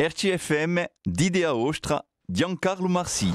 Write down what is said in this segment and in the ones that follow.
RTFM, d'Idea Ostra, Giancarlo Marsi.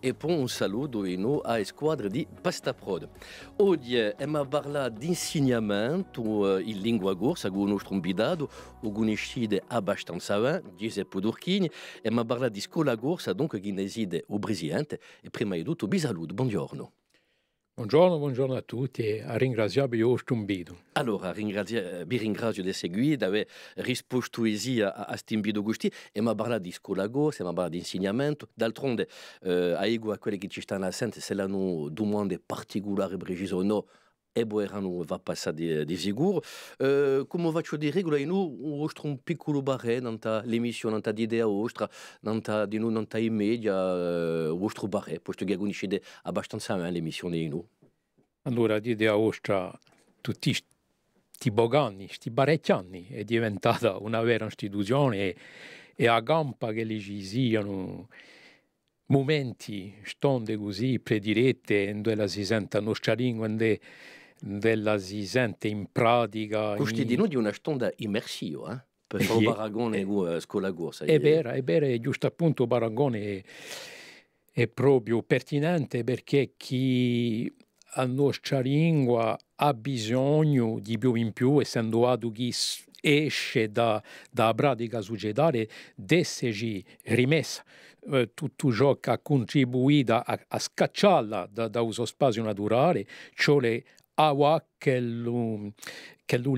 Et pour un salut in a squadra di Pasta Prod. Oggi abbiamo d'insignement, di insegnamento euh, il lingua corsa con il nostro invitato, che abbastanza bene, Giuseppe Emma Barla parlato di scuola corsa, dunque che ne siete o presidente, e prima di tutto vi Buongiorno, buongiorno, a tutti e a ringraziare io Stumbido. Allora, ringrazia, eh, vi ringrazio di seguire, di aver risposto così a, a Stumbido Gusti. ha parlato di scolago, stiamo parlando di insegnamento. D'altronde, eh, a Ego, a quelli che ci stanno assenti, se l'hanno domande particolari precise o no, ebbero eh erano va passare di, euh, di sicuro. Eh, come faccio di regola, in un vostro piccolo barè, nanta l'emissione, nanta di idea vostra, nanta di noi, nanta i media, il euh, vostro barè, posto che conoscete abbastanza bene l'emissione di noi. Allora, di idea vostra, tutti questi bogani, questi barecchiani, è diventata una vera istituzione e, e a gamba che lì ci siano momenti, stonde così, predirette, dove si sente la nostra lingua, dove della si sente in pratica. di noi di una stonda immersiva, eh? per fare Baragone e eh. Scuola eh, Corsa. È eh. vero, è vero, giusto appunto Baragone è, è proprio pertinente perché chi a nostra lingua ha bisogno di più in più, essendo adughi esce da, da pratica succedare, d'esserci rimessa. tutto ciò che ha contribuito a, a scacciarla da, da uso spazio naturale, cioè agua che lo, che lo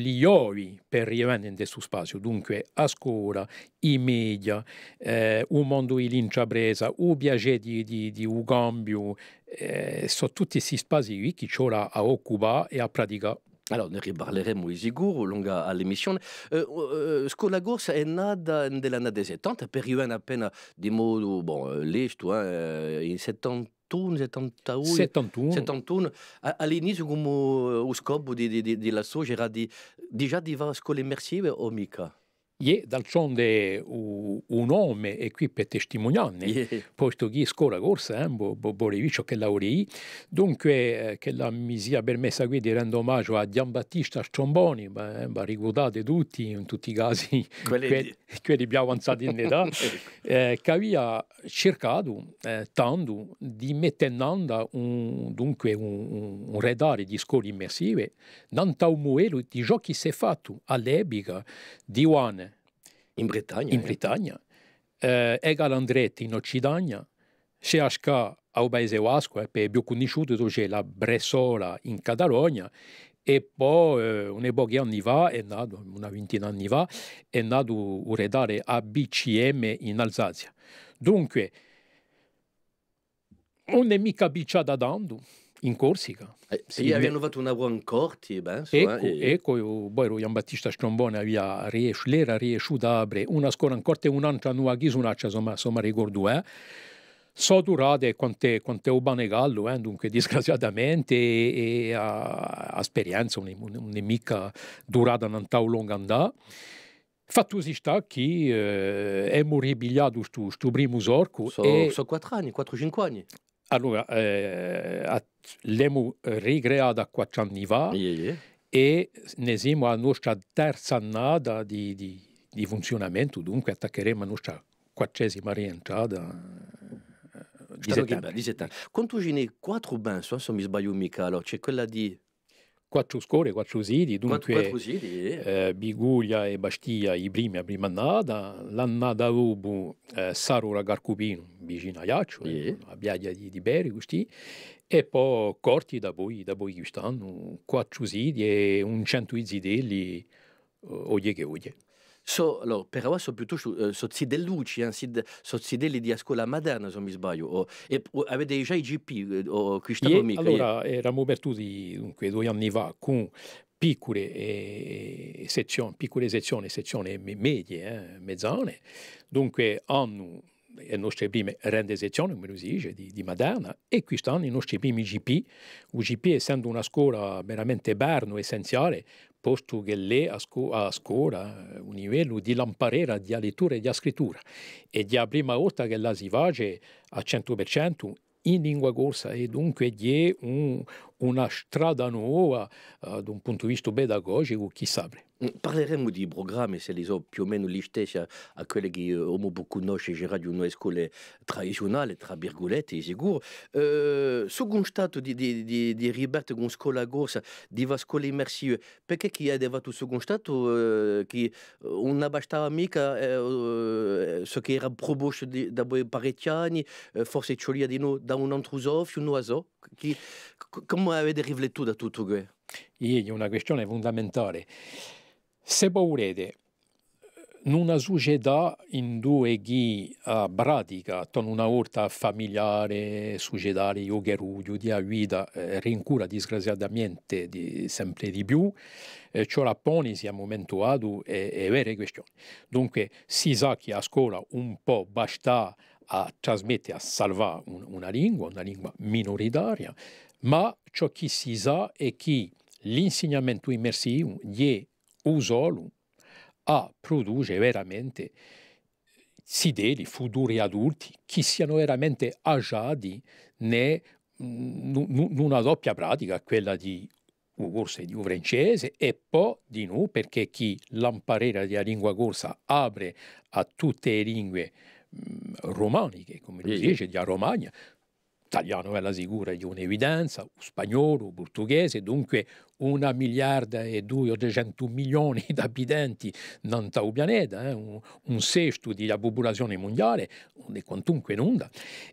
per rimanere in questo spazio, dunque a scuola, i media, eh, un mondo di linciabresa, un viaggio di, di, di un eh, sono tutti questi spazi che ci c'è a occupare e a praticare Alors, ne riparleremo di sicuro lungo all'emissione. Uh, uh, scuola Gorsa è nata nell'anno 70, per io appena di modo, bon, letto, eh, in 70 71, 71. 71. 71. À, All'inizio, come lo scopo dell'assoggio era di, già di scuole immersive o mica? è d'altronde un nome, e qui per testimoniare, posto che scuola corsa, eh, bo, bo, Borevicio che laurei, dunque eh, che la misia per me qui di rendo omaggio a Giambattista Stromboni, ma, eh, ricordate tutti, in tutti i casi, quelli, que, quelli più avanzati in età, eh, che aveva cercato eh, tanto di mettere in onda un, dunque un, un redare di scuole immersive, non un muero di giochi si è fatto all'ebica di Juan in Britannia. In eh. Britannia. Eh, Egal Andretti in Occitania, CHK a Paese Vasco, per più conosciuto c'è la Bressola in Catalogna e poi eh, un di anni fa, è nato, una ventina di anni fa, è nato un redare ABCM in Alsazia. Dunque, non è mica bicciata dando in Corsica. Eh, sì, vede... avevano fatto una buona corti, eh, penso. Ecco, eh, ecco io, poi Gian Battista Strombone, aveva ries, l'era riesciuta a aprire una scuola ancora e un'altra nuova chisunaccia, insomma, insomma ricordo, eh. So durate quante, quante Ubane Gallo, eh, dunque disgraziatamente, e, e a, a esperienza, mica durata non tau lunga andata. Fatto si sta che eh, è moribigliato questo primo sorco. Sono so e... quattro anni, 4-5 anni. Allora, eh, a l'emu rigreata quattro anni fa e ne siamo alla nostra terza annata di, di, di funzionamento, dunque attaccheremo la nostra quattresima rientrata. Eh, diciamo di settembre. di Quanto ce quattro ben, se non mi sbaglio mica, allora c'è quella di quattro scuole, quattro sidi, dunque quattro siti, eh. eh, Biguglia e Bastia i primi a prima annata, l'annata dopo eh, Sarura Garcupino, vicino a Iaccio, eh. a Biaglia di, di Beri, questi, e poi corti da voi, da voi quest'anno, 4 isidi e un cento isidelli, eh, oggi che oggi. So, allora, per ora sono piuttosto uh, so zidellucci, anzi eh, so zidelli di scuola moderna se non mi sbaglio. Oh, e, oh, avete già i GP oh, questa domenica? Allora, ie. eravamo perduti dunque, due anni fa con piccole, sezioni, piccole sezioni, sezioni medie, eh, mezzane. Dunque hanno e nostre prime rendesezioni, come si dice, di, di, Moderna e quest'anno i nostri primi GP, UGP essendo una scuola veramente berno, essenziale, posto che lei a, scu- a scuola eh, un livello di lamparera di lettura e di scrittura e di prima volta che la si va al 100% in lingua corsa e dunque di un, una strada nuova eh, da un punto di vista pedagogico, chissà. Mm, parleremo di programmi, se li so più o meno gli stessi a, a quelli che abbiamo eh, beaucoup conosce girati in una scuola tradizionale, tra virgolette, sicuro. Uh, eh, su stato di, di, di, di Riberto con scuola corsa, di scuola immersiva, perché chi è arrivato su un stato uh, che non bastava mica uh, ciò che era proposto da voi parecchi anni, uh, forse ci di noi da un antrusofio, un oiseau, che, come avete riflettuto a tutto questo? Io una questione fondamentale. Se volete, in una società in due chi eh, a pratica con una volta familiare, societaria, o che ruglio, di vita, eh, rincura disgraziatamente di, sempre di più, eh, ciò rappone sia momento adu e, e vere questioni. Dunque si sa che a scuola un po' basta a trasmettere, a salvare un, una lingua, una lingua minoritaria, ma ciò che si sa è che l'insegnamento immersivo di usato a produrre veramente sideri, futuri adulti, che siano veramente agiati in una doppia pratica, quella di un corso di un francese e poi di noi, perché chi l'imparare della lingua corsa apre a tutte le lingue mm, romaniche, come si dice, della Romagna, italiano è alla sicura di un'evidenza, spagnolo, portoghese, dunque una miliarda e due o trecento milioni di abitanti non tau pianeta, eh, un, un, sesto della popolazione mondiale, e quantunque nulla,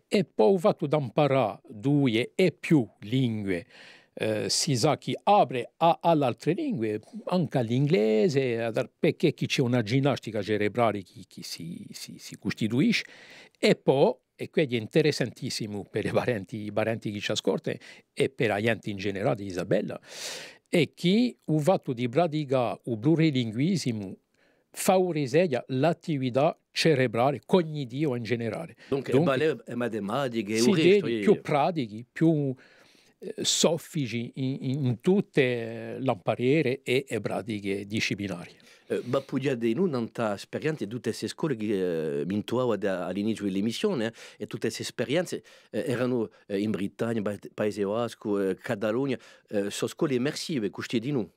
e poi ho fatto da imparare due e più lingue. Eh, si sa chi apre alle altre lingue, anche all'inglese, perché c'è una ginnastica cerebrale che, che si, si, si costituisce, e poi e quindi è interessantissimo per i parenti, i parenti che ci ascoltano e per gli enti in generale di Isabella, è che il fatto di praticare il plurilinguismo favorisce l'attività cerebrale, cognitiva in generale. Dunque, Dunque il ballet è matematica, è sì, più pratichi, più eh, soffici in, in tutte eh, lampariere e, e pratiche disciplinari. Eh, ma de nous dans ta expérience et toutes ces scuole che mi mintuava all'inizio dell'emissione e tutte queste esperienze erano in Britannia, Paese Vasco, Catalogna, sono scuole immersive, queste di noi,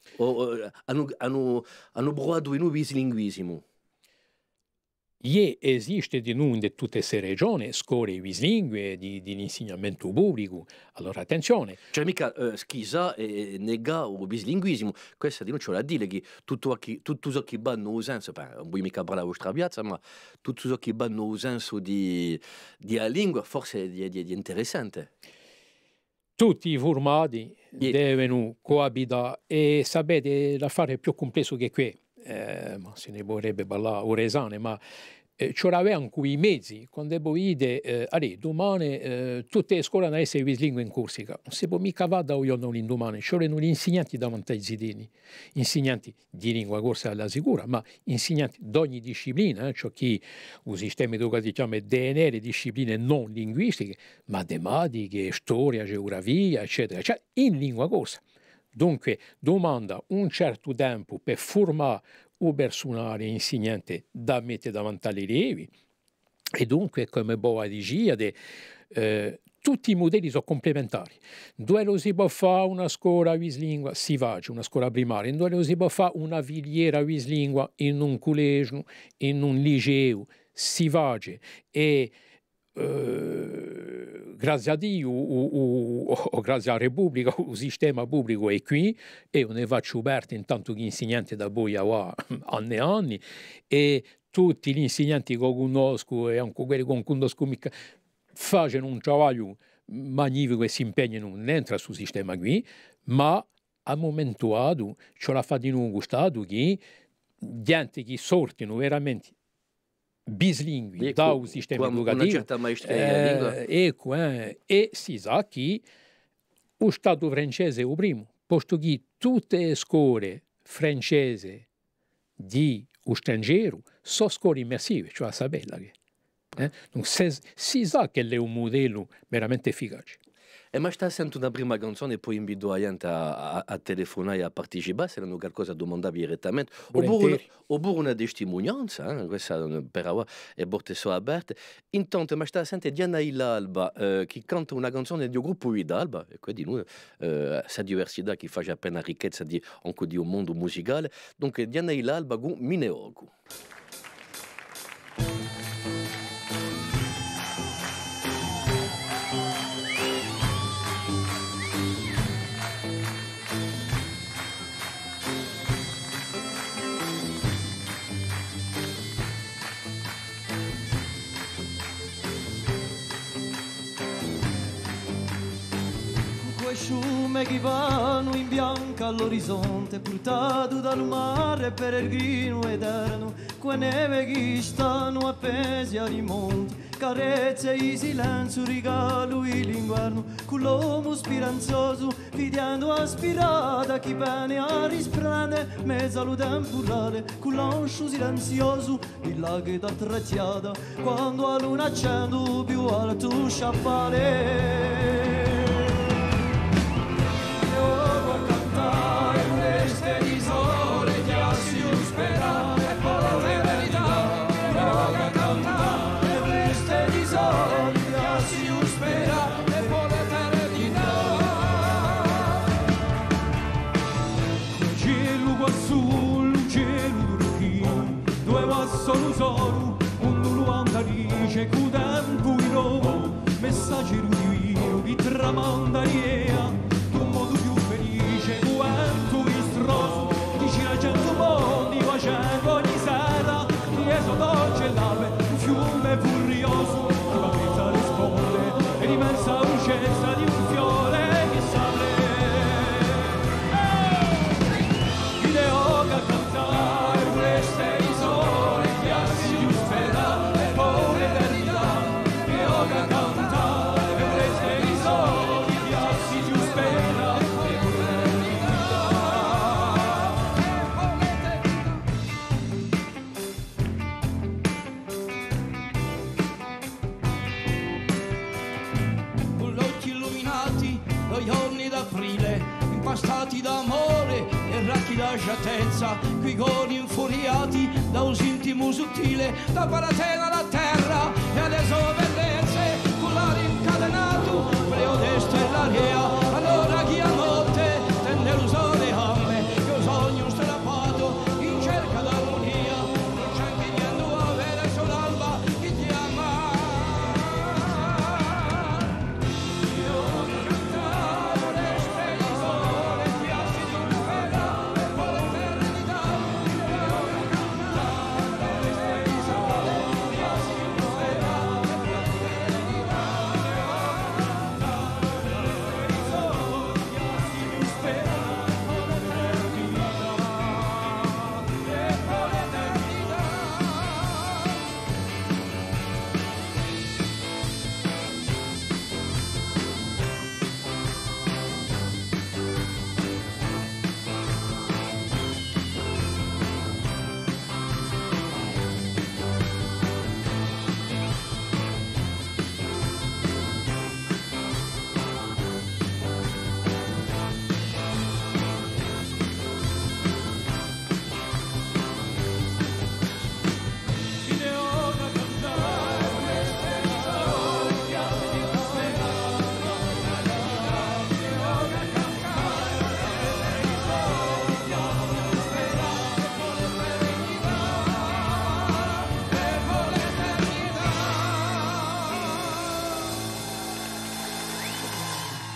hanno, hanno, hanno brodato in noi bilinguismo. E esiste di nuovo in tutte queste regioni scuole bislingue di, di insegnamento pubblico. Allora attenzione. Cioè mica eh, schisa e nega o bislinguismo, questo di noi ce l'ha dire che tutto, ciò che va non senso, non vuoi mica parlare vostra piazza, ma tutto ciò che va non senso di, di lingua forse è, è, è interessante tutti i formati yeah. devono coabitare e sapete l'affare è più complesso che qui eh, se ne vorrebbe parlare ore esane, ma eh, c'erano anche i mezzi, quando vedere, eh, allora, domani eh, tutte le scuole hanno essere bilingue in Corsica, non si può mica vada io non l'indomani, c'erano gli insegnanti davanti ai zidini, insegnanti di lingua corsa alla sicura, ma insegnanti di ogni disciplina, eh, cioè chi un sistema educativo chiama DNR, discipline non linguistiche, matematiche, storia, geografia, eccetera, cioè in lingua corsa. Dunque domanda un certo tempo per formare un personale insegnante da mettere davanti agli allievi e dunque come Boa dice eh, tutti i modelli sono complementari. Dove lo si può fare una scuola wislingua? Si va, una scuola primaria. Dove lo si può fare una vigliera wislingua? In un collegio, in un liceo. Si va. E eh, grazie a Dio Dieu ou, ou, ou, grâce Repubblica, il sistema pubblico è qui e ne faccio aperto intanto che insegnanti da voi a anni e anni e tutti gli insegnanti che conosco e anche quelli che conosco mica fanno un lavoro magnifico e si impegnano dentro sul sistema qui, ma a momento dato ce la fa di nuovo Stato che gli gente che sortino veramente bislingui dá o sistema educativo e eh, com eh, e sisa que o Estado francês é o primo, posto que todas as escolas francese di o estrangeiro só scuole immersive, cioè a sapella é? che. Né? Então, eh? Dunque, si, si sa che è é un modello veramente efficace. emaștia eh, se întâmpla prima canzone, poi invido a gente a, a, a telefonare e a partecipare, se erano qualcosa domandava direttamente, oppure, oppure una testimonianza, eh, questa per ora è porte eh, so aperte. Intanto emaștia sente Diana Ilalba eh, che canta una canzone di un gruppo Vidalba, e quindi noi, eh, sa diversità che fa appena ricchezza di, anche di un mondo musicale, dunque Diana Ilalba con Mineogu. sciume che vanno in bianca all'orizzonte, portato dal mare peregrino eterno, que neve che stanno appesi ai monti, carezze i silenzio, regalo e l'inverno, con l'uomo spiranzoso, videndo aspirata chi bene a risprende, mezzo allo temporale, con l'ancio silenzioso, il lago da trattiata, quando la luna accendo più alto sciappare. Ramón Darío. casa, qui goni infuriati da un sintimo sottile, da paratena alla terra e adesso vedremo.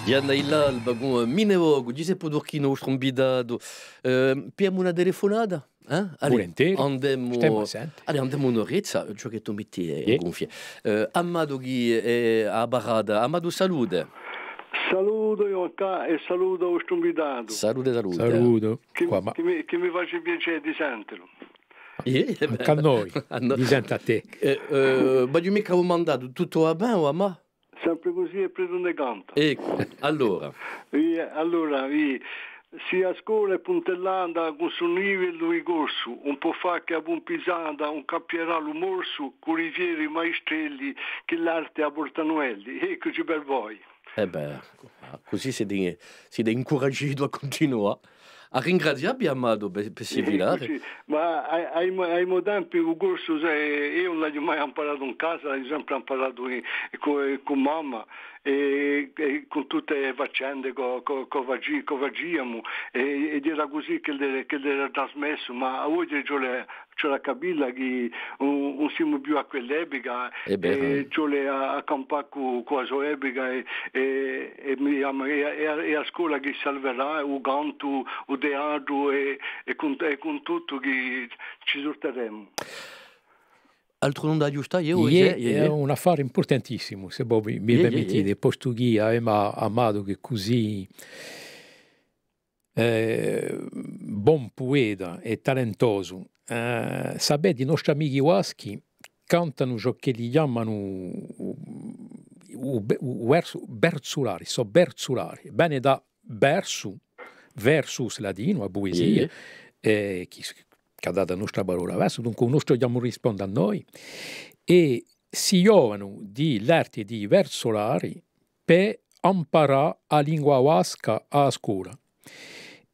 Ianna Illal, bagon euh, Minevogo, Giuseppe Dorchino, Strombidado. Ehm, Piamo una telefonata? Eh? Volentieri. Andiamo, allora, andiamo un'oretta, ciò che tu metti è gonfie. Eh, Amado Ghi è a Barada. Amado, salute. Saluto io qua e saluto questo invitato. Salute, salute. Saluto. Che, qua, che, mi, che faccia piacere di sentirlo. Yeah, eh, Anche a noi, di sentire a te. Eh, eh, ma io mi ho mandato tutto a bene o a me? sempre così è preso una gamba. Ecco, allora. E, allora, e, sia a scuola e puntellanda con su nive lui corso, un po' fa che a pisanda, un cappierà l'umorso, curivieri maestrelli che l'arte a Portanuelli. Eccoci per voi. E eh beh, così siete, siete incoraggiati a continuare. a ringraziar abbia amato Mas Villar. Ma ai, ai, ai tempi, o gusto, io non l'ho mai imparato in casa, l'ho sempre imparato com con mamma. e, e con tutte le faccende con co, co, co Vagiamu e, ed era così che le, era trasmesso, ma oggi c'è la cabilla che non, siamo più a quell'epoca eh eh. e, e c'è a, a con, con la sua epoca e, e, e, a, scuola che salverà il canto, il teatro e, con, e con tutto che ci sorteremo. Altro non da giusta, io è un affare importantissimo, se voi mi permettete, Portughia, e eh, ma amato che così eh, buon poeta e talentoso, eh, sapete i nostri amici waschi cantano ciò che li chiamano Berzulari, so bersulari, bene da bersu, versus latino, a poesia, eh, che che ha dato la nostra parola adesso, dunque il nostro amore risponde a noi, e si giovano di l'arte di versolari per imparare la lingua vasca a scuola.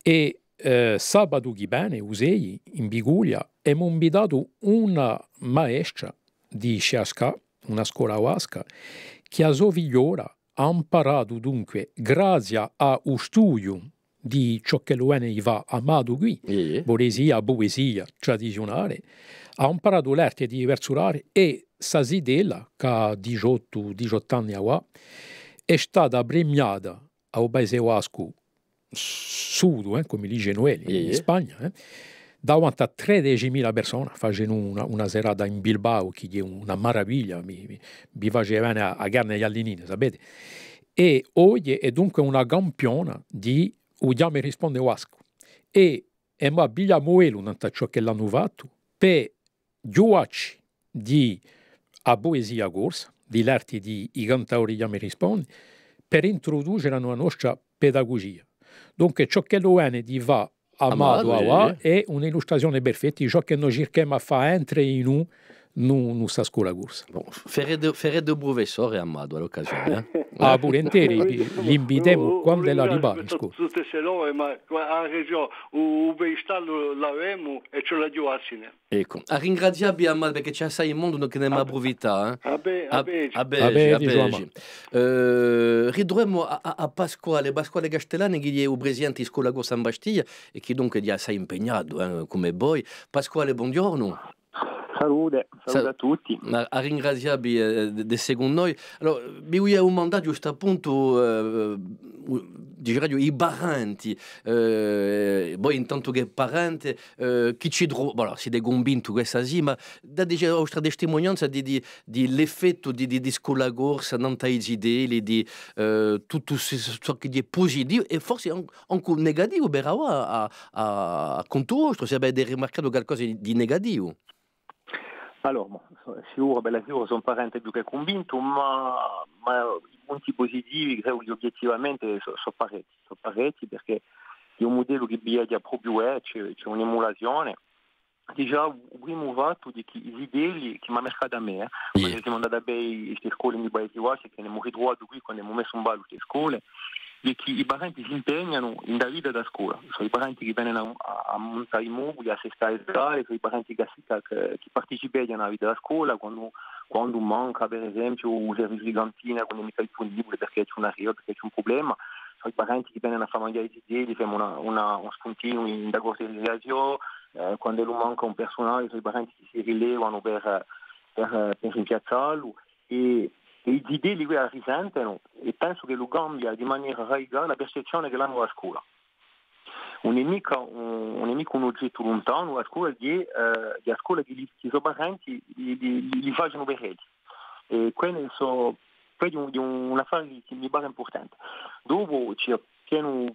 E eh, sabato che bene, usei, in Biguglia, e mi invitato una maestra di Sciasca, una scuola vasca, che a sua figliora ha imparato dunque, grazie a un studio di ciò che lo veniva amato qui, yeah. poesia tradizionale, ha imparato l'arte di versurare e Sasidella, che ha 18, 18 anni qua, è stata premiata al paese Vasco sud, eh, come dice Noeli, in Spagna, eh, da quanta 13.000 persone facendo una, una, serata in Bilbao, che è una meraviglia, mi, mi, mi facevano a, a carne e gallinine, sapete? E oggi è dunque una campione di vogliamo rispondere risponde questo. E, e ma abbiamo elunata ciò che l'hanno fatto per giocarci di a poesia corsa, di l'arte di i cantauri mi risponde, per introdurre la nostra pedagogia. Dunque ciò che lo è di va a Amato è un'illustrazione perfetta ciò che noi cerchiamo a fare entrare in un non, non s'ascola corsa. Bon, farete un professore a Mado all'occasione. Eh? ah, pure interi, l'invitiamo quando è l'arrivato. Tutte se lo, ma anche io, un bestallo l'avemo e ce la giovasine. Ecco, a ringraziabi e a Mado perché c'è assai il mondo che ne ha approfitta. Eh? A Begi. A Begi, a Ridremo a Pasquale, Pasquale Castellani che è un presidente di Scuola Corsa in Bastiglia e che dunque è assai impegnato eh, come voi. Pasquale, buongiorno. Salute, salute a tutti. A ringraziavi eh, di secondo noi. Allora, mi ho mandato giusto appunto, eh, di radio i parenti. Eh, poi intanto che parente, eh, chi ci trova, allora, siete convinti questa sì, ma da dire la vostra testimonianza di, di, di l'effetto di, di, di scuola corsa, tanti idee, di eh, tutto ciò che è positivo e forse anche negativo per a, a, a, a conto vostro, se avete rimarcato qualcosa di negativo. Allora, sicuro, bella sicuro, sono parente più che convinto, ma, ma i punti positivi, credo che obiettivamente sono so parecchi, so parecchi perché è un modello che viaggia proprio è, c'è, c'è un'emulazione Deja ah, primo fatto di chi idee che mi ha mercato a me, eh. quando siamo andati a bei queste scuole di Baiti Wash, che abbiamo ritrovato qui quando abbiamo messo in ballo queste scuole, di chi i parenti si impegnano nella vita da scuola. Sono i parenti che vengono a, a montare i mobili, a sescalizzare, sono i parenti che, che, che partecipano alla vita da scuola quando, quando, manca per esempio un servizio di cantina quando è mica disponibile perché c'è una riva, perché c'è un problema. Sono i parenti che vengono a far mangiare i zeli, fanno una, una, un spuntino in da consigliazione, eh, quando lui manca un personale sono i parenti che si rilevano per, per, per rimpiazzarlo. E, e i gidili la risentono e penso che lo cambia di maniera radicale la percezione che hanno a scuola. Un nemico, un, un nemico, un oggetto lontano, a scuola che, eh, che a scuola che gli, gli sopravventi li, li, li facciano vedere. E quindi so, poi di, un, di un, una fase che mi pare importante. Dopo c'è pieno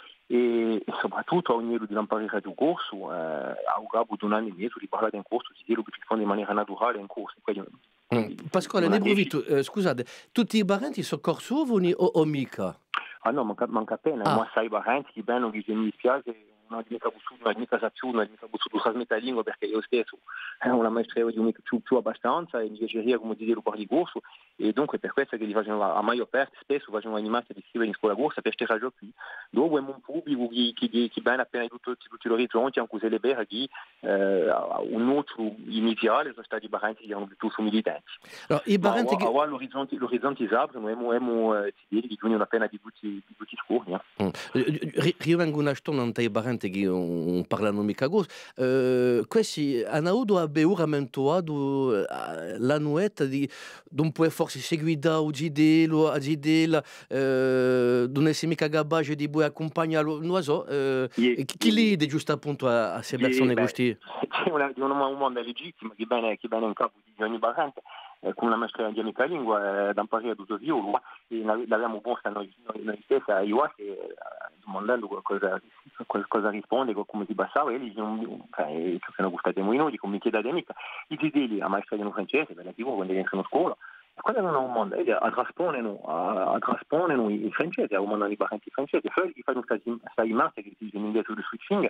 e, e soprattutto a ognuno di imparare il corso, eh, a Ugabo di un anno e mezzo di parlare in corso, di dire che si fa in maniera naturale in corso. Quindi, mm. Pasquale, ne bruvito, eh, scusate, tutti i barrenti sono corsovoni o, o mica? Ah no, manca, manca appena, ah. ma sai barrenti che bene che mi piace un'adimika gustuno, un'adimika sapiuno, un'adimika gustuno sulla smetta lingua perché io stesso eh, una la di un più, più abbastanza e mi piaceria come dire un po' di corso e dunque per questo che li facevo a mai aperti spesso facevo animati di scrivere in scuola corsa per queste ragioni qui dove è un pubblico che, che, che bene appena tutto, tutti gli orizzonti anche se le vere che eh, un altro iniziale sono stati i barranti che erano piuttosto militanti allora, i barranti che... l'orizzonte, l'orizzonte Zabro noi abbiamo eh, di giugno appena di tutti, di tutti i scorni eh. mm. Rivengo una storna non te gehiegi on parlano mica gos. Uh, questi han audo a beuramentoa do uh, la nueta di d'un poe forse seguida o gidelo a gidela uh, d'un esse mica gabbage di bue accompagna lo non so uh, yeah. chi lide giusto appunto a, a se persone yeah, gusti. È un mondo legittimo che bene che bene in capo di ogni barrante. eh, con eh, eh, la maschera giannicaringua eh, da un paese tutto di Urua l'abbiamo posta noi, noi, noi stessi a Iua che, domandando eh, cosa, cosa risponde, come si passava e gli dicono mm, mm, cioè, che non gustate noi noi, come chiede a Denica, gli chiedi la maestra di un francese, per la tipo quando viene a scuola quello non è un mondo, e trasponeno, a, i francesi, a mandano i parenti francesi, poi gli fanno questa immagine che si dice in inglese sul switching,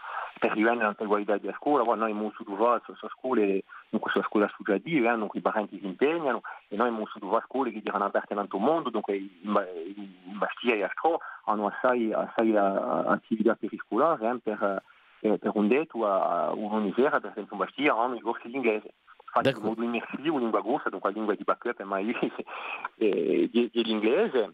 per vivere un'altra qualità della scuola, poi noi abbiamo studiato la sua scuola, in questa scuola studiativa, eh, i parenti si impegnano e noi abbiamo studiato scuole che erano aperte in tutto il mondo, dunque in Bastia e Astro hanno assai, assai eh, attività periscolari eh, per, eh, per un detto a un'università, per esempio in Bastia hanno i corsi di inglese. Fatti in modo immersivo, lingua grossa, dunque la lingua di backup è mai lì, e, e, e l'inglese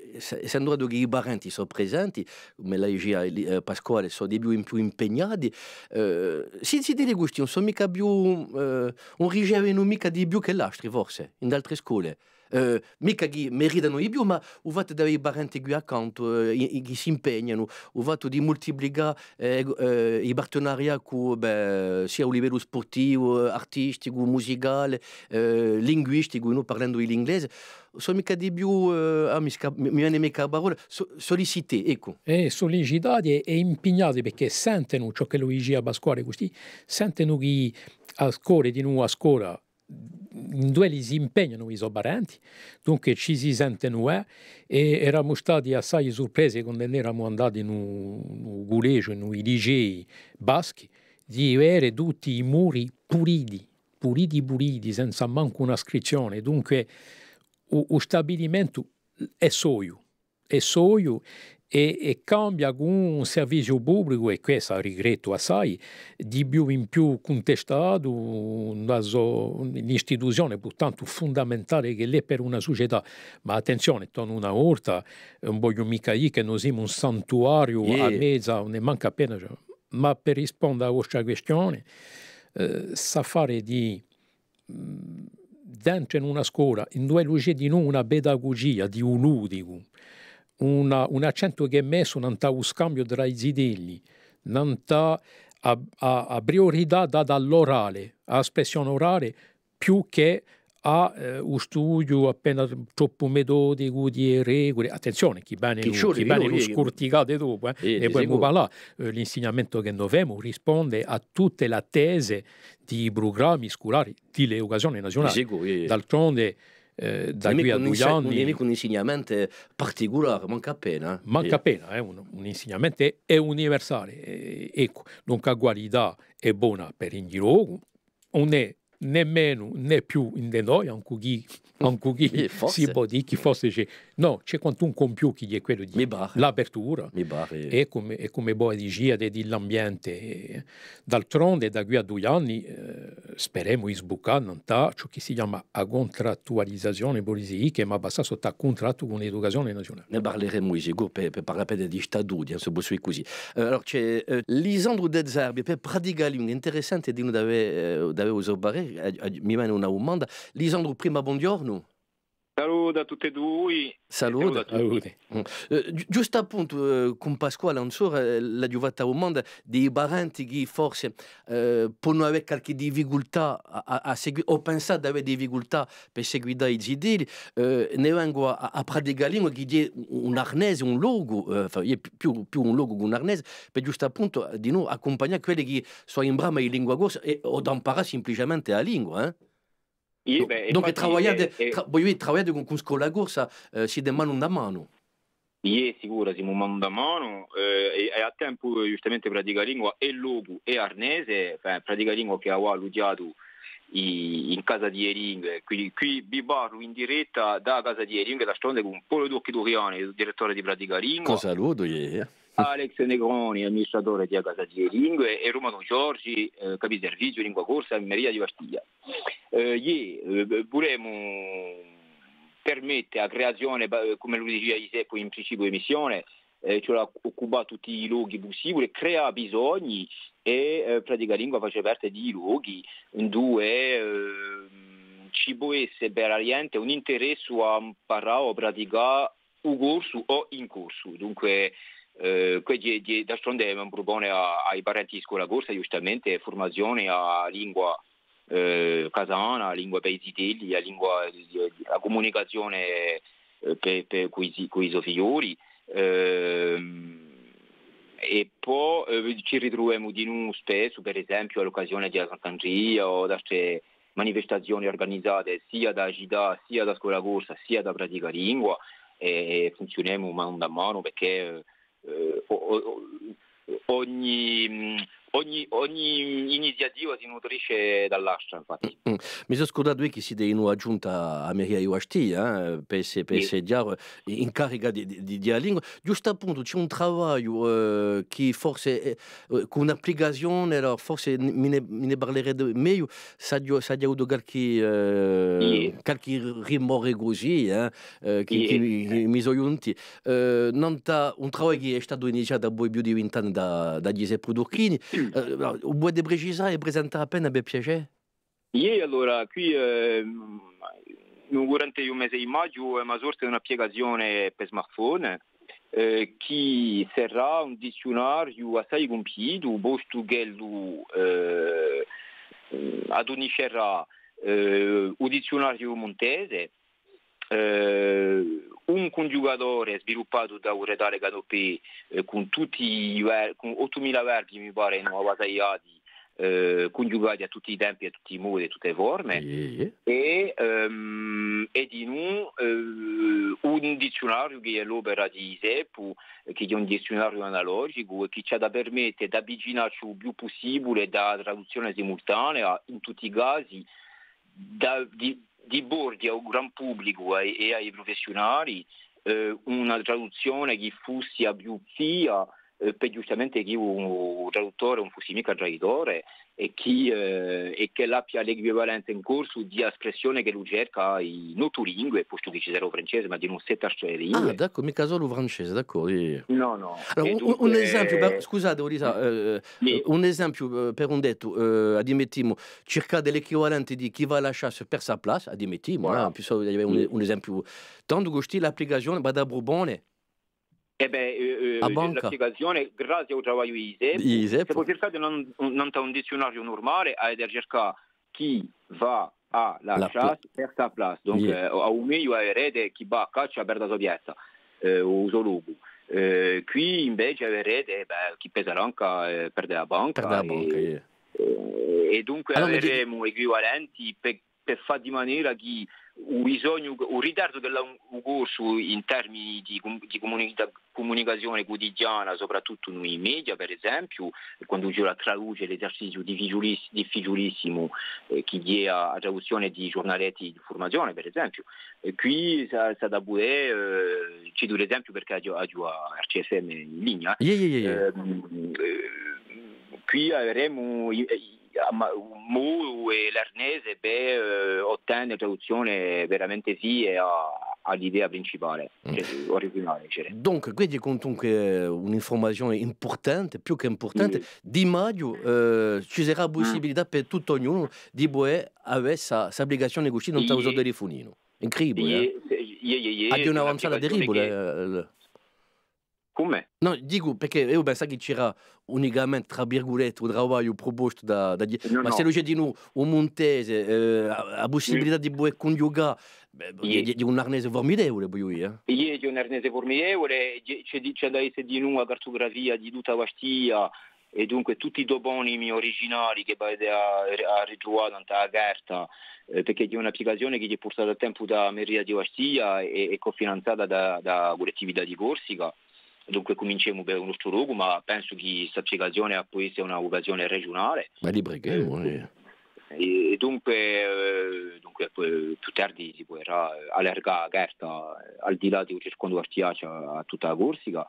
essendo che i parenti sono presenti, come la regia eh, eh, Pasquale, sono dei più, più impegnati, eh, si, si delle questioni, sono mica più, eh, non ricevono mica di più che l'astri, forse, in altre scuole eh, mica chi meritano di più, ma ho fatto dei parenti qui accanto, eh, che si impegnano, ho fatto di moltiplicare eh, eh, i partenariati sia a livello sportivo, artistico, musicale, eh, linguistico, no? parlando l'inglese. Sono mica di più, ah, mi, mi, viene mica la parola, so, sollicitati, ecco. E sollecitati e, e impegnati perché sentono ciò che Luigi dice Pasquale, questi sentono che a scuola di nuovo a scuola in due li si impegnano i sobaranti, dunque ci si sente noi e eravamo stati assai sorpresi quando eravamo andati in un, un guleggio, in un licei baschi, di avere tutti i muri puliti, puliti puliti, senza manco una scrizione, dunque lo stabilimento è soio, è soio e, e, cambia algum serviço público, e questo regreto assai, di più in più contestato un'istituzione portanto fondamentale che è per una società. Ma attenzione, torno una volta, non voglio mica dire che noi siamo un santuario yeah. a mezza, ne manca appena. Cioè, ma per rispondere a vostra questione, eh, sa fare di... Mm, dentro in una scuola, in due luci di non una pedagogia, di un ludico una, un accento che è messo non un scambio tra i zidelli, non c'è a, a, a, priorità data all'orale, all'espressione orale, più che a eh, un studio appena troppo metodico di regole. Attenzione, chi bene, chi lo, chi lo eh, scurticate dopo, eh, eh e, e poi parlare. Eh, l'insegnamento che noi abbiamo risponde a tutte le attese di programmi scolari di delle occasioni nazionali. D'altronde eh, da qui a due inse- anni. Un insegnamento particolare, manca appena. Eh. Manca eh. appena, è un, un, insegnamento è universale. ecco, non che qualità è buona per il luogo, non è nemmeno né più in di noi, anche chi, anche chi eh, si può dire che fosse. c'è No, c'è un compiù che è quello di l'apertura e... e come, e come boa di Giade dell'ambiente. D'altronde, da qui a due anni, eh, speriamo di sbucare ciò che si chiama la contrattualizzazione bolisica, ma basta sotto a contratto con l'educazione nazionale. Ne parleremo Isigo per, per parlare di statuti, eh, insomma, su così. Eh, allora, c'è eh, Lisandro De Zerbi, per praticare interessante di noi da avere usato, mi viene una domanda. Lisandro, prima buongiorno. Saluto a tutti e due. Saluto. a tutti. Mm. Eh, giusto appunto, uh, con Pasquale Ansora, eh, la giovata domanda dei parenti che forse uh, possono avere qualche difficoltà a, a a seguire, o pensare di avere difficoltà per seguire i gidili, ne vengo a, a praticare lingua che dice un arnese, un logo, più, più, un logo che un arnese, per giusto appunto di noi accompagnare quelli che sono in brama di lingua corsa e, o da imparare semplicemente la lingua. Eh? Ieve donc, donc travaiate, e, eh, eh, tra, voi travaiate con cuscola corsa eh, si de mano da mano. Ie sicura siamo mano da mano eh, e, e, a tempo eh, giustamente pratica lingua e logu e arnese, eh, pratica lingua che aveva alludiato in casa di Ering, quindi qui vi in diretta da casa di Ering, da stronde con Polo Docchi Doriani, direttore di Pratica Lingua. Cosa saluto, yeah. Alex Negroni, amministratore di Agasagie Lingue, e Romano Giorgi, eh, capiservizio lingua corsa in Maria di Bastiglia. Eh, yeah, Buremo permette la creazione, eh, come lui diceva Giuseppe, in principio di missione, eh, cioè occupa tutti i luoghi possibili, crea bisogni e eh, pratica lingua face parte di luoghi dove eh, ci può essere veramente un interesse a imparare o praticare un corso o in corso. Dunque eh, d'altronde non propone ai parenti di scuola corsa giustamente formazione a lingua eh, casana, a lingua paesitelli, a lingua a comunicazione eh, per, per suoi figlioli. Ehm, e poi eh, ci ritroviamo di nuovo spesso, per esempio, all'occasione di Sant'Andrea o da altre manifestazioni organizzate sia da Gida, sia da Scuola Corsa, sia da Pratica Lingua e funzioniamo mano a mano perché eh, o, o, ogni, mm, Ogni, ogni, iniziativa si nutrisce dall'ascia, infatti. Mm, mm. Mi sono scordato che si deve aggiunta a Maria Iwashti, eh, per, per sì. Eh, in carica di, di, Giusto appunto c'è un lavoro eh, che forse eh, eh, con un'applicazione, forse mi ne, ne parlerei meglio, se di avuto qualche, eh, qualche rimore così, eh, che, eh, che mi, mi sono giunti. Eh, non ta, un lavoro che è stato iniziato a più di vent'anni da, da Giuseppe Durchini. Sì. Hmm. Euh, au bois des Brégisa est présenté à peine à Piaget Sì, allora qui eh, durante il mese di maggio y eh, a una piegazione per smartphone qui eh, che sarà un dizionario assai compito, posto che eh, ad ogni eh, un dizionario montese eh, un congiugatore sviluppato da un retale Canopé eh, con tutti i ver- con 8000 verbi mi pare in nuova tagliati eh, congiugati a tutti i tempi, a tutti i modi, a tutte le forme yeah. e, um, ed in un, uh, un, dizionario che è l'opera di Isepu che è un dizionario analogico e che ci permette di avvicinarci il più possibile da traduzione simultanea in tutti i casi da, di, di bordi a un gran pubblico e ai professionali eh, una traduzione che fosse più fia eh, per giustamente chi un traduttore, un fusimico traduttore e chi eh, e che l'abbia l'equivalente in corso di espressione che lui cerca in altre lingue, posto che ci sarà francese, ma di non sette altre lingue. Ah, d'accordo, mica solo francese, d'accordo. No, no. Allora, dunque... un, esempio, scusate Ulisa, eh, sì. un esempio eh, per un detto, eh, admettiamo, circa dell'equivalente di chi va a lasciare per sa place, admettiamo, no. ah, un, un esempio, tanto gusti l'applicazione, bada burbone. Eh beh, eh, eh a banca. l'applicazione, grazie al lavoro ISEP, ISEP. può cercare non, non un dizionario normale, è di cercare chi va a la, la chasse per sta place. Donc, yeah. eh, a meglio avrete chi va a caccia per la sua piazza, eh, uso lupo. Eh, qui invece avrete eh, beh, chi pesa l'anca eh, per la banca. Per la banca, e, yeah. e, e dunque allora, avremo dico... equivalenti per, per fare di maniera che un, bisogno, un ritardo dell'ucorso in termini di, di comunica, comunicazione quotidiana, soprattutto nei media per esempio, quando la traduce l'esercizio difficiliss- difficilissimo eh, che dia a traduzione di giornaletti di formazione per esempio. E qui sa, sa da pure, eh, cito l'esempio perché ha a RCFM in linea, yeah, yeah, yeah. Ehm, eh, qui avremo... I, Ah, Muru e l'Arnese beh, ottenne traduzione veramente sì e all'idea principale, mm. cioè, originale. Cioè. Donc, quindi comunque eh, un'informazione importante, più che importante. Mm. Di maggio eh, ci sarà mm. possibilità mm. per tutto ognuno di Boe avere sa, sa obbligazione di uscire da un telefonino. Incredibile. Yeah, eh? yeah, yeah, yeah. Ad una avanzata terribile. Che... Eh, No, dico perché io pensavo che c'era que tinha unicamente trabalhado, o trabalho proposto da, da... Não, Mas não. se hoje de no, o Montese, eh, possibilità a possibilidade mm. de conjugar yeah. di, boh, un arnese formidevole, poi eh? di un arnese formidevole, c'è da essere di nuovo cartografia di tutta Bastia, e dunque tutti i toponimi originali che ha ritrovato nella carta, eh, perché è un'applicazione che è portata a tempo da Meria di Bastia e, e cofinanziata da collettività di Corsica Dunque cominciamo per uno strugo, ma penso che questa occasione può essere un'occasione regionale. Ma li preghiamo. Eh. E, dunque, eh, dunque più tardi si potrà allargare Gerta eh, al di là di un secondo artiaceo a tutta la Corsica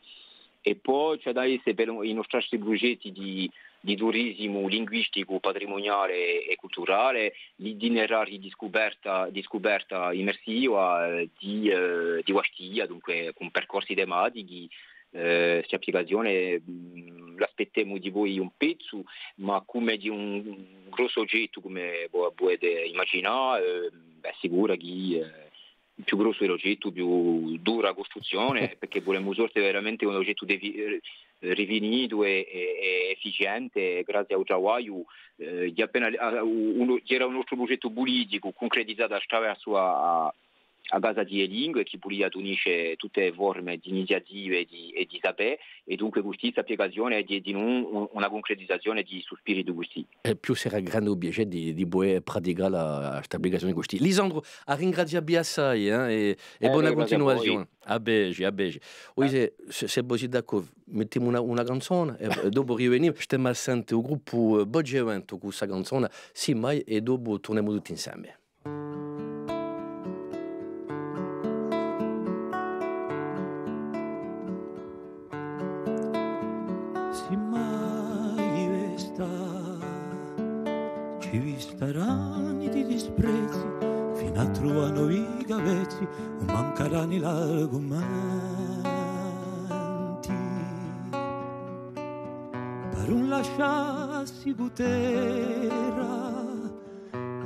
e poi c'è da essere per i nostri progetti di, di turismo linguistico, patrimoniale e culturale, l'itinerari di scoperta, di scoperta immersiva eh, di, eh, di Wastia, dunque con percorsi tematici eh, applicazione mh, mm, l'aspettiamo di voi un pezzo, ma come di un, grosso oggetto come potete immaginare, eh, beh, sicura che eh, più grosso è l'oggetto, più dura la costruzione, perché vogliamo usare veramente un oggetto devi- eh, rifinito e, e, e, efficiente grazie al Giawaiu. Eh, appena, uh, un altro progetto politico concretizzato attraverso a, a casa di e lingue qui e pulia unisce tutte les forme di iniziative e di, et di sapere e dunque questa applicazione è di, di un, una concretizzazione di su spirito Gusti. E più sera grande obiettivo di, di Gusti. Lisandro, a ringraziarvi assai et eh, et e à e eh, buona continuazione. A Begi, a Begi. Oui, eh. c'est se voi siete d'accordo, mettiamo una, una canzone e dopo riveniamo. Stiamo al sente il gruppo Bogevento Vento, questa canzone, Si mai, et dopo tournez-moi tout ensemble. mani l'argomanti per un lasciarsi subito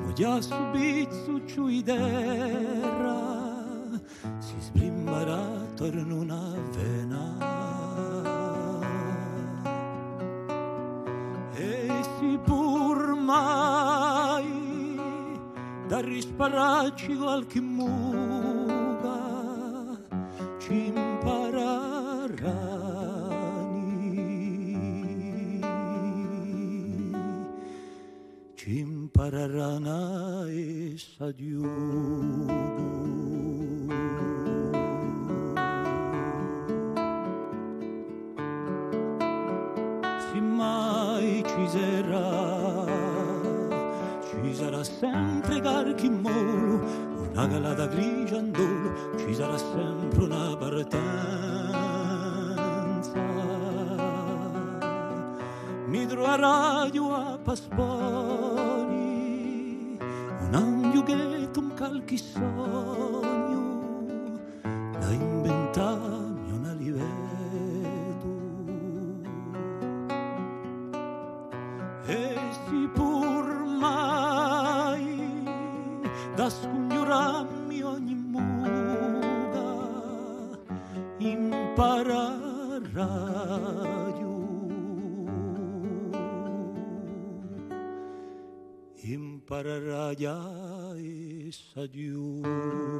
moglia subizzu ciuidera si sbrimbarà torno una vena e si pur mai da rispararci qualche muro hidroaraioa paspari un jughet un calchisogno da inventare para rayar esa lluvia.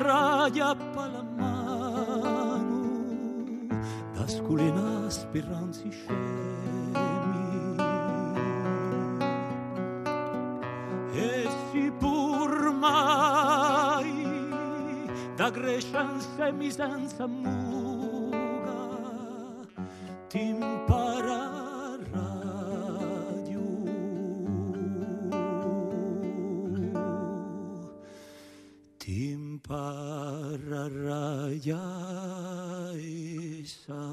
raja palamano da sculina speranzi scemi e si pur mai da crescenze mi senza mu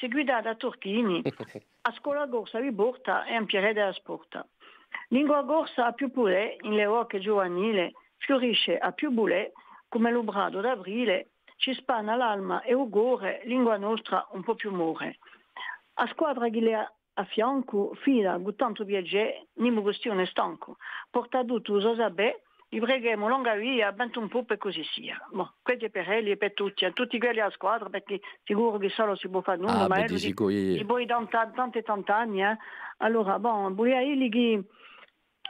seguita da Turchini, a scuola gorsa corsa riborta e ampiere della sporta. Lingua gorsa a più pulè, in le rocche giovanile, fiorisce a più bulè, come l'obrado d'aprile, ci spana l'alma e ugore, lingua nostra un po' più more. A squadra ghilea a fianco, fila, guttanto viagge, nimo questione stanco, porta tutto usosabè, gli preghiamo lunga via, un po' e così sia. Boh, questo è per Eli e per tutti, tutti quelli alla squadra, perché sicuro che solo si può fare nulla, ah, ma Eli si può da tanti e tanti anni. Eh. Allora, bon, Buia Eli che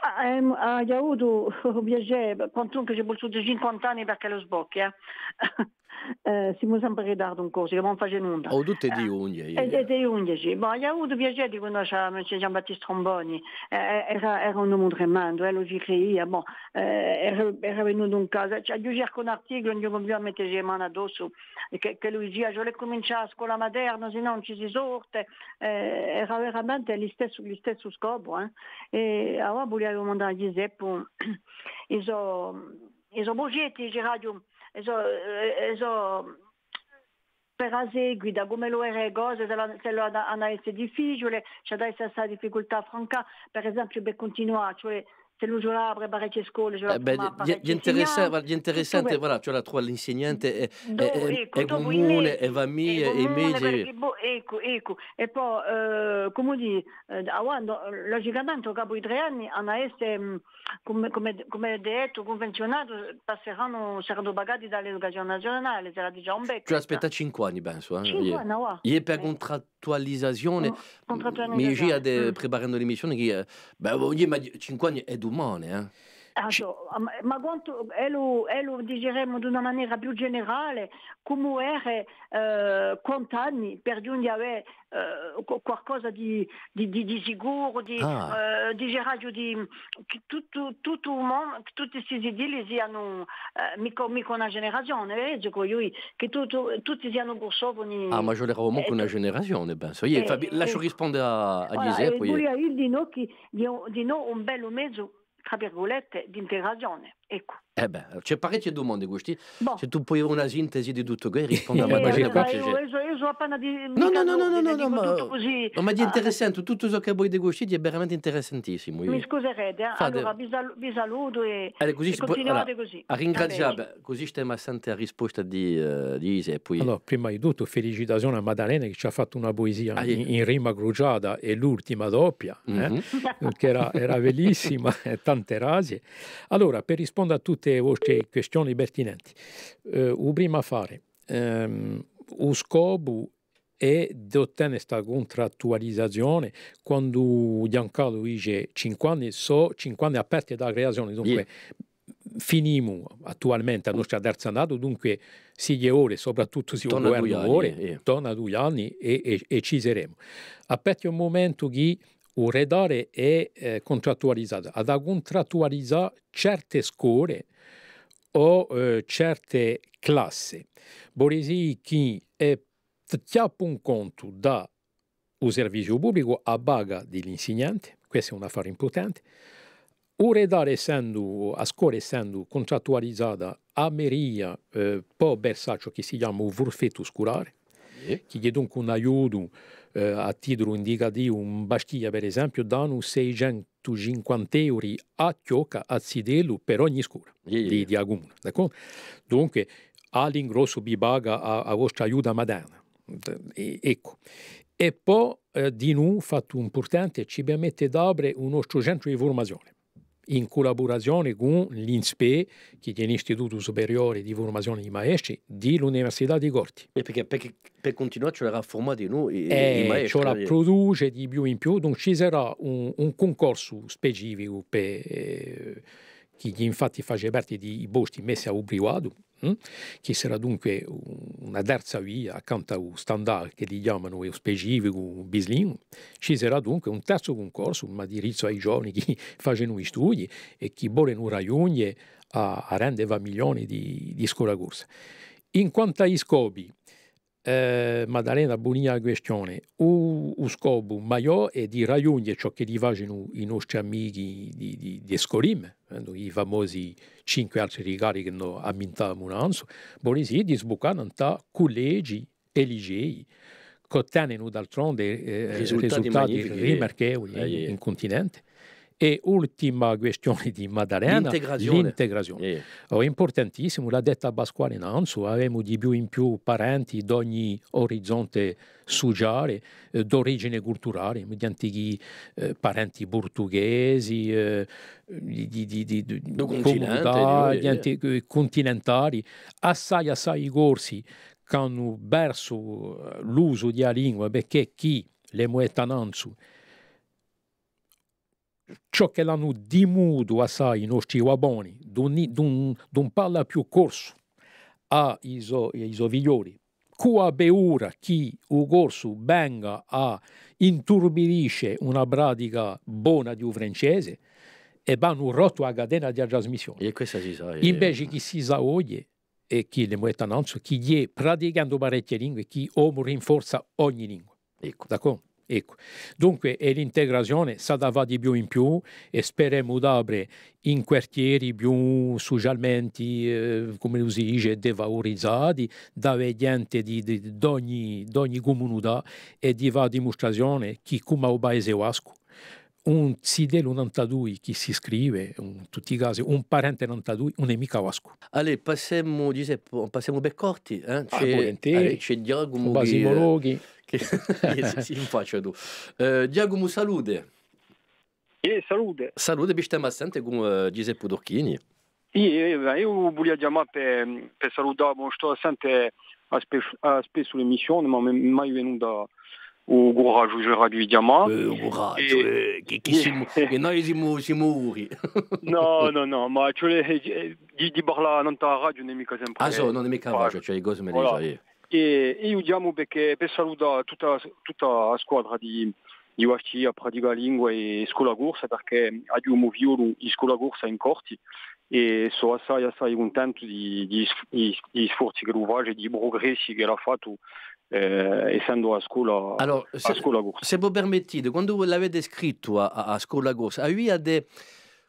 ha avuto un piacere, quantunque ci sono 50 anni perché lo sbocchi, eh. siamo sempre in ritardo un corso, che non faccio nulla. Ho tutte di unghie. Eh, di unghie, sì. Ma io ho avuto piacere di conoscere Giambattista Tromboni, era, era un uomo tremendo, eh, lo ci creia, bon, era, era venuto in casa, cioè, io cerco un articolo, io voglio mettere le mani addosso, che, che lui diceva, io le cominciare a scuola materna, se no non ci si sorte, eh, era veramente gli stesso, gli stesso scopo. Eh. E allora volevo mandare a Giuseppe, ils ont, ils ont bougé, j'ai ezo, ezo eh, peraze guida gomelo ere goz zelo ana este dificile, cioè da essa difficoltà franca, per esempio, per continuare, cioè c'est lo giurava, baracce scuole, giurava. Eh beh, gli, gli, interessava, gli voilà, cioè la tua l'insegnante è, Do, è, ecco, è comune, è famiglia, è invece... Boh, ecco, ecco, e poi, eh, come dire, eh, quando, logicamente dopo i tre anni, hanno essere, ehm, come, come, come detto, convenzionato, passeranno, saranno pagati dall'educazione nazionale, sarà già un cioè, becco. Cioè aspetta cinque anni, penso. Eh? Cinque anni, yeah. Gli per eh. contratto attualizzazione. Mi gira preparando l'emissione che, beh, voglio dire, ma 5 anni è domani, eh. Allora, ma quanto è lo, è lo digeriamo una maniera più generale, come era eh, anni per giungere eh, qualcosa di, di, di, di sicuro, di ah. eh, digeraggio di tutto, tutto il mondo, tutti questi idili siano eh, mica, mica una generazione, eh, dico io, che tutto, tutti siano gossovani. Ah, ma io le romo eh, con una eh. generazione, so, Io, eh, Fabi, lascio rispondere a, a Giuseppe. Voilà, e poi a il di no, che di no, un bello mezzo tra virgolette, di integrazione. Ecco. Eh beh, c'è parecchie domande, Gusti. Boh. Se tu puoi una sintesi di tutto che rispondi a Maddalena con piacere. Io, io, io appena di, no, no, no, no, no, no, no, ma, così. no, ma di ah. interessante, tutto ciò che voi di Gusti è veramente interessantissimo. Io. Mi scuserete, eh? allora vi, sal- vi saluto e, allora, così e continuate può... allora, così. A ringraziare, così stiamo assente a risposta di, uh, di Ise. Poi... Allora, prima di tutto felicitazione a Maddalena che ci ha fatto una poesia ah, in, in, rima cruciata e l'ultima doppia, mm-hmm. eh? Mhm. che era, era bellissima, tante rasie. Allora, per rispondere rispondo a tutte le vostre questioni pertinenti. Uh, un primo affare. Um, lo scopo è di ottenere questa contrattualizzazione quando Giancarlo dice 5 anni, so 5 anni aperti dalla creazione, dunque yeah. finimo attualmente la nostra terza andata, dunque si gli ore, soprattutto se un governo ore, eh. torna due anni e, e, e ci saremo. Aperti un momento che redare è eh, contrattualizzato, ad a contrattualizzare certe scuole o eh, certe classi. Boresi chi è tiapo un conto da un servizio pubblico a baga dell'insegnante, questo è un affare importante, o redare essendo, a scuola essendo contrattualizzata a Meria, eh, po' Bersaccio che si chiama un forfetto scolare, qui est donc un aiuto eh, a titolo indicativo in bastia per esempio, danno 650 euro a Chioca, a Zidello, per ogni scuola yeah, di, yeah. comune. D'accordo? Dunque, all'ingrosso vi paga a, a vostra aiuta madana. E, ecco. E poi, eh, di nuovo, fatto importante, ci permette di aprire un nostro centro di formazione in collaborazione con l'INSPE, che è l'Istituto Superiore di Formazione di Maestri, dell'Università di Corti. E perché, perché per continuare c'è la forma noi e, e eh, maestri, ce la produce di più in più, quindi ci sarà un, un concorso specifico per... Eh, che gli infatti faceva parte di bosti messi a Ubriuado, hm? che sarà dunque una terza via accanto al standard che li chiamano euspecifico bislino, ci sarà dunque un terzo concorso, ma dirizzo ai giovani che facciano gli studi e che vogliono raggiungere a, a rendere milioni di, di scuola corsa. In quanto agli scopi, eh, Maddalena Bunia questione, u, u scopo maior è di raggiungere ciò che li i nostri amici di, di, di Escolim, eh, i famosi cinque altri rigari che noi ammintiamo un'anzo, buonissimo, di sboccare in collegi e licei, che ottengono d'altronde eh, risultati, risultati rimarchevoli eh, in continente. E ultima questione di Maddalena, l'integrazione. l'integrazione. Yeah. Oh, è importantissimo, l'ha detta Pasquale Nanzo, avremo di più in più parenti di ogni orizzonte sugiare, eh, d'origine culturale, di antichi eh, parenti portoghesi, eh, di, di, di, di comunità, di antichi, eh, continentali, assai assai corsi che hanno perso eh, l'uso della lingua perché chi le muetta Nanzo ciò che l'hanno dimudo assai i nostri uaboni, non parla più corso a iso, iso vigliori. Qua beura chi u corso venga a inturbidisce una pratica buona di un francese e vanno rotto a catena di trasmissione. E questa si sa. Eh. Invece chi si sa oggi e chi le muetta nanzo, chi è praticando parecchie lingue, chi omo rinforza ogni lingua. Ecco. D'accordo? Ecco. Dunque l'integrazione sarà di più in più e speriamo di avere in quartieri più socialmente, eh, come si dice, devalorizzati, da vedente di, di, di, ogni, di ogni comunità e di va dimostrazione che come un paese vasco un sidel 92 che si scrive, in tutti i casi, un parente 92, un nemico vasco. Allora, passiamo, Giuseppe, passiamo per corti. Eh? C'è, ah, c'è Giacomo. Basimologhi. E, e, che mm, euh, si faccia tu. Eh, mu salute. Eh, salute. Salute, vi stiamo assente con Giuseppe Dorchini. Sì, io volevo chiamare per, per salutare, non sto sempre a spesso l'emissione, ma mai venuto au courage au Gérard du che, Au courage, et noi siamo, siamo uri. No, no, no, ma cioè, di, di parlare ah, non ta radio non è mica sempre... Ah, so, non è mica radio, cioè i cose me le e, e usiamo perché, per salutare tutta, tutta la squadra di, di UFC a Pratica Lingua e Scuola Corsa perché abbiamo violo di Scuola Corsa in corti e sono assai, assai contento di, di, di, di sforzi che lui fa e di progressi che l'ha fatto eh, essendo a scuola, allora, a se, scuola corsa. Se vi permettete, quando l'avete scritto a, a, scuola corsa, aveva dei...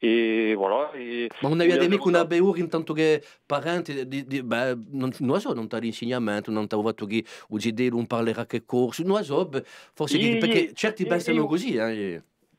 E voilà. E Ma non avete mica una beura intanto che parenti, di, di, beh, non, non so, non ti l'insegnamento, non ti avevo fatto che oggi non parlerà che corso, non so, forse e, che, perché certi e, pensano così. Eh.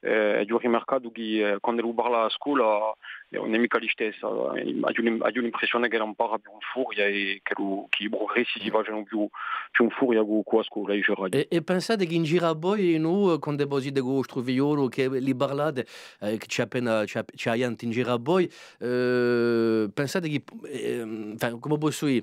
Giochi eh, Mercadughi, eh, quando parla a scuola, non ero nemica di stessa, ho l'impressione che era un po' più in furia e che, i progressi si facciano più, più in furia con la scuola. E, e pensate che in giro a voi, noi, quando abbiamo trovato che li parlate, eh, che c'è appena c'è, ci in giro a voi, eh, pensate che, eh, come posso dire,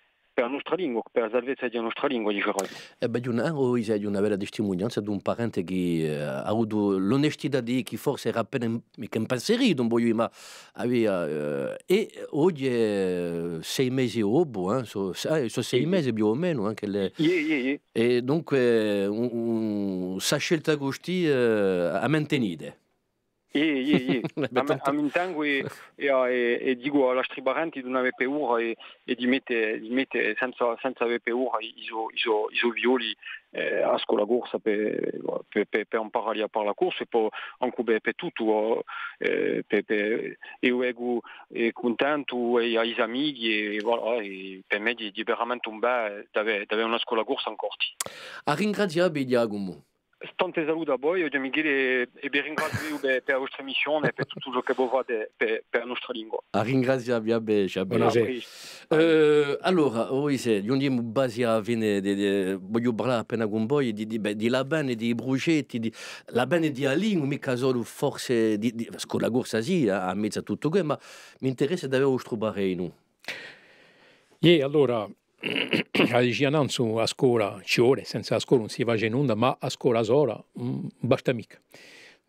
è la nostra lingua, per la salvezza della nostra lingua, dice Roy. E beh, Giunaro è di una vera testimonianza di un parente che eh, ha avuto l'onestità di che forse era appena impensierito, ma aveva... Eh, e oggi è sei mesi o boh, sono sei mesi più o meno. Anche le... E dunque, questa scelta così a mantenuto. E, e, e. a mintango e, e, e, e dico alla stribarenti di una VPUR e, e di mette, di mette senza, senza VPUR iso, iso, iso violi eh, a scuola gorsa per, per, per, per imparare a par la corsa e po, anche per, per tutto eh, per, e io ego e contento e ai amici e, voilà, e per me è veramente un bel avere una scuola corsa ancora. A ringraziare Bediagumo. stante saluto a voi, oggi Michele e vi ringrazio per la vostra missione e per tutto ciò che vuoi fare per, per la nostra lingua. A ringraziarvi a voi, a voi. Eh, allora, voi se andiamo basi a Vene, voglio parlare appena con voi di, di, di la bene, di brugetti, di, la bene di Alin, mica solo forse, di, di, con la corsa sì, a mezzo a tutto questo, ma mi interessa davvero vostro bareno. E allora, a non sono a scuola ci ore, senza a scuola non si va in onda, ma a scuola a sola, mm, basta mica.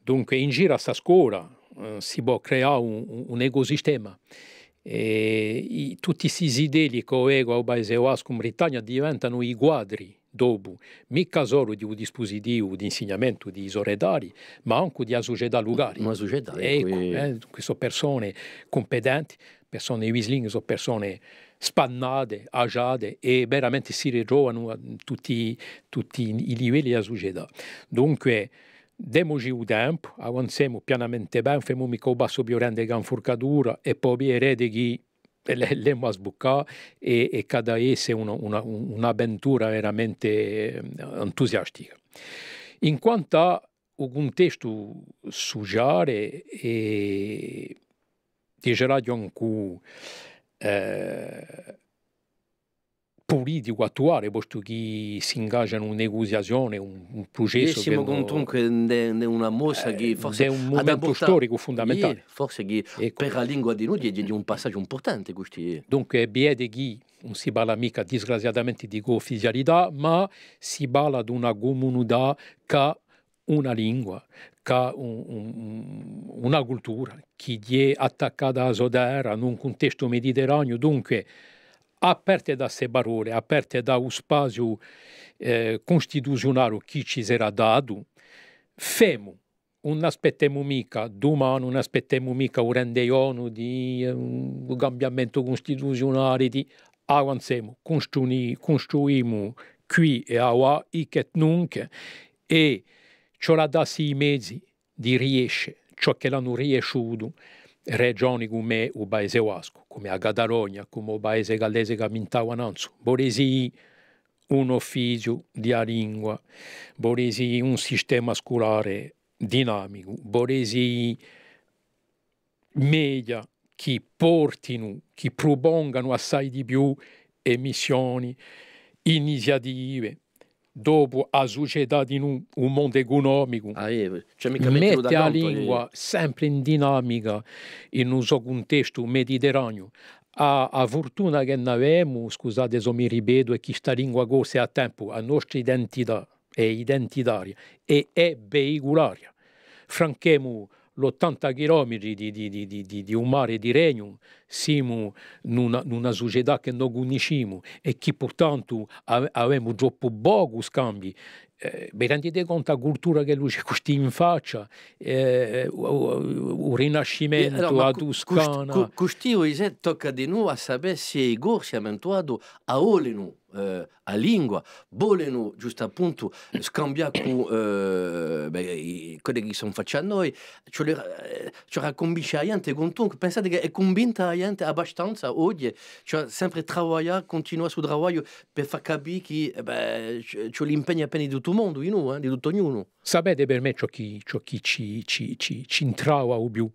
Dunque in giro a sta scuola eh, si può creare un, un ecosistema e i, tutti questi idee che ho ego a paese o in Britannia diventano i quadri dopo, mica solo di un dispositivo di insegnamento di isoredari, ma anche di una società lugari. Una società, ecco. ecco eh, eh, sono persone competenti, persone wisling, sono persone spannate, agiate e veramente si ritrovano a tutti, tutti i livelli della società. Dunque, Democi un tempo, avanziamo pianamente bene, facciamo mica un basso più grande che forcatura e poi erede che l'emmo a sbuccare e, e cada esse una, una, un'avventura veramente eh, entusiastica. In quanto a un contesto sociale, e, eh, direi anche eh, politico attuale, posto che si ingaggia in una negoziazione, un, un processo. E siamo comunque di una mossa eh, che forse... È un momento portare, storico fondamentale. Yeah, forse che ecco. per la lingua di noi è un passaggio importante. Questi. Dunque è bene che non si parla mica disgraziatamente di ufficialità, ma si parla di una comunità che ha una lingua, ca un, un, una cultura che è attaccata a Sodera in un contesto mediterraneo, dunque aperte da queste parole, aperte da un spazio eh, costituzionale che ci sarà dato, femo non aspettiamo mica domani, non aspettiamo mica un rendeiano di ehm, un cambiamento costituzionale, di avanziamo, costruiamo qui e a qua, e che nunc, e ciò dasi i mezzi di riesce, ciò che l'hanno riesciuto regioni come il paese Vasco, come la Catalogna, come il paese gallese che mintava Nanzu. Boresi un ufficio di lingua, boresi un sistema scolare dinamico, boresi media che portino, che propongano assai di più emissioni, iniziative, dopo la società di un, un mondo economico ah, eh, cioè, mette la eh. lingua eh. sempre in dinamica in un suo contesto mediterraneo a, a fortuna che abbiamo scusate se mi ripeto è che questa lingua corse a tempo la nostra identità è identitaria e è veicularia franchemo l'80 km di, di, di, di, un mare di regno, siamo in una, in una società che non conosciamo e che pertanto abbiamo troppo poco scambi. Eh, rendete conto della cultura che lui ci costi in faccia, eh, un rinascimento la eh, Toscana. Costui, cust, cust, tocca di noi a sapere se i gorsi hanno attuato a Olenu eh, a lingua, vogliono giustappunto scambiare con eh, beh, quello che sono facendo noi, cioè, eh, cioè convincere la gente con pensate che è convinta la niente abbastanza oggi, cioè sempre lavorare, continuare sul lavoro per far capire che eh, beh, l'impegno appena di tutto il mondo, no, eh, di tutto ognuno. Sapete per me ciò che, ciò ci, ci, ci, ci intrava o più,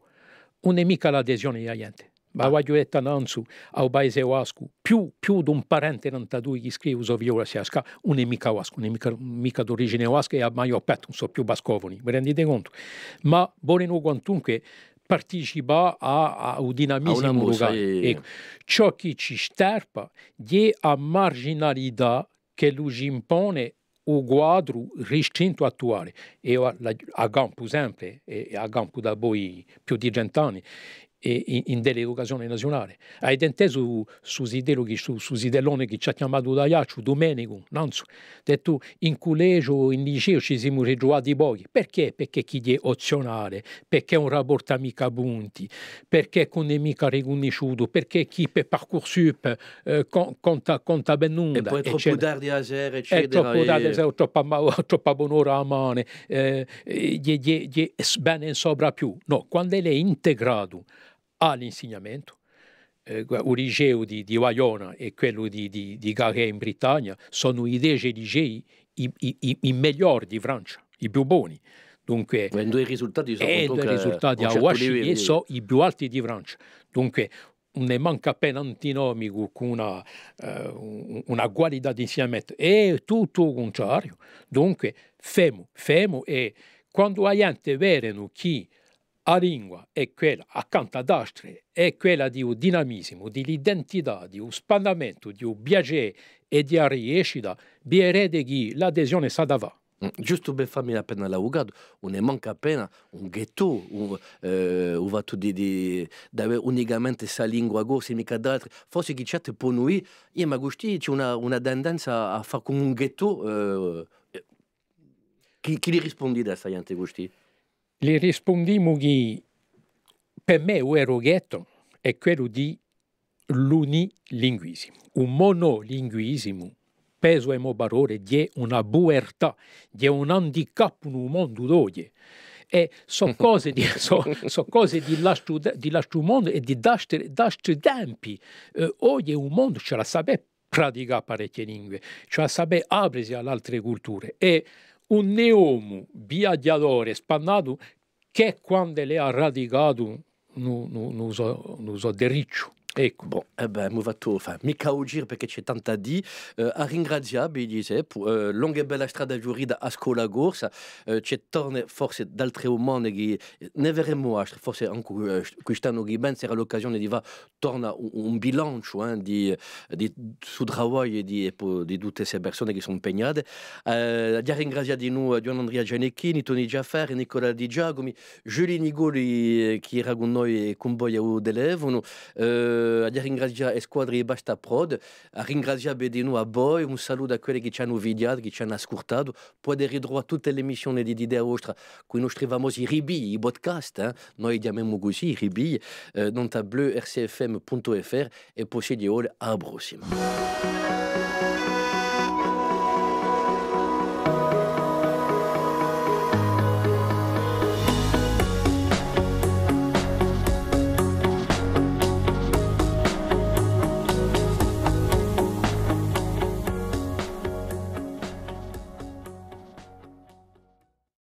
non è mica l'adesione alla niente. Ma Bavagliuretta ah. Nanzu, Aubaise Wascu, più, più di un parente nantadui che scrive Usovio Urasiasca, un'emica Wascu, un'emica d'origine Wasca e a Maio Petto, non so più bascovoni, vi rendete conto? Ma Boreno quantunque partecipa al dinamismo locale. E... Ecco. Ciò che ci sterpa è a marginalità che lui impone o quadro ristretto attuale. E a, a sempre, e a campo da voi più di cent'anni, e in dell'educazione nazionale. Avete inteso su Sidello, su, su Sidellone che ci ha chiamato da Iaccio, Domenico, Nanzo, detto in collegio, in liceo ci siamo ritrovati pochi. Perché? Perché chi è opzionale, perché è un rapporto amico a punti, perché con è mica riconosciuto, perché chi per Parcoursup eh, conta, conta ben nulla. E poi è troppo tardi a sera, eccetera. È troppo tardi a sera, troppa, troppa buon'ora a mano, eh, gli, gli, gli, bene sopra più. No, quando lei è integrato all'insegnamento. Ah, eh, un liceo di, di, Waiona e quello di, di, di Garé in Britannia sono i due licei i, i, i migliori di Francia, i più buoni. Dunque, Ma due risultati sono e eh, due risultati a Washington sono i più alti di Francia. Dunque, ne manca appena antinomico con una, eh, una qualità di insegnamento. È tutto il contrario. Dunque, femo, femo e quando hai gente vedono chi la lingua è quella accanto ad altre, è quella di un dinamismo, di un'identità, di un spandamento, di un piacere e di una riescita, di che l'adesione sa mm, Giusto per farmi la pena l'augato, non ne manca appena un ghetto, un, eh, un fatto di, di, di avere unicamente questa lingua, se mica d'altri. Forse chi c'è può noi, io ma gusti c'è una, una, tendenza a fare come un ghetto. Eh, eh chi, chi gli rispondi da questa gente gusti? Gli rispondimmo che per me un eroghetto è quello di l'unilinguismo. Un monolinguismo peso e barore è una povertà, è un handicap in un mondo d'oggi. E sono cose di, so, so cose di lascio, di lascio mondo e di lascio tempi. Eh, oggi un mondo ce la sa praticare parecchie lingue, ce la sa apresi alle altre culture. E O neumo biadiador espanado, que quando ele é radicado no, no, no, no Ecco. Bon, eh ben, mi tout enfin, mica oggi perché c'est tanta di, eh, a ringraziabili, disait eh, lunga e bella strada giurida a scuola gorsa, eh, c'è torne forse d'altre umane che ne verremo altri, forse anche quest'anno che ben sarà l'occasione di va, torna un, bilan bilancio eh, di, di Sudrawai e di, di tutte queste persone che sono impegnate. Eh, di ringraziare di noi Gian Andrea Gianecchini, Tony Giaffer, Nicola Di Giacomi, Giulie Nigoli che era con noi e con voi a Delevono. Eh, euh, a ringrazia Esquadri e Basta Prod, a ringraziar Bedino a Boi, um saludo àquele que tinha ouvido, que tinha escutado. Pode redroar toda a emissão de Didé Ostra, que nós travamos i Ribi, i podcast, hein? nós chamamos assim Ribi, uh, no tableu rcfm.fr e possiede a próxima.